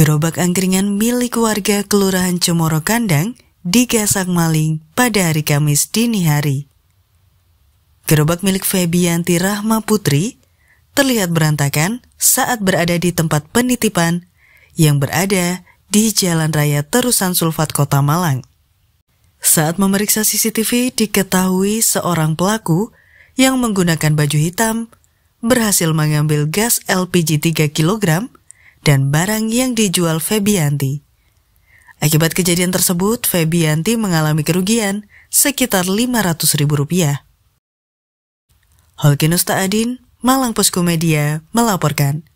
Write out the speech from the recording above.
gerobak angkringan milik warga Kelurahan Cemoro Kandang digasak maling pada hari Kamis dini hari. Gerobak milik Febianti Rahma Putri terlihat berantakan saat berada di tempat penitipan yang berada di Jalan Raya Terusan Sulfat Kota Malang. Saat memeriksa CCTV diketahui seorang pelaku yang menggunakan baju hitam berhasil mengambil gas LPG 3 kg dan barang yang dijual Febianti. Akibat kejadian tersebut, Febianti mengalami kerugian sekitar lima ratus ribu rupiah. Holkinus Ta'adin, Malang Pusku Media, melaporkan.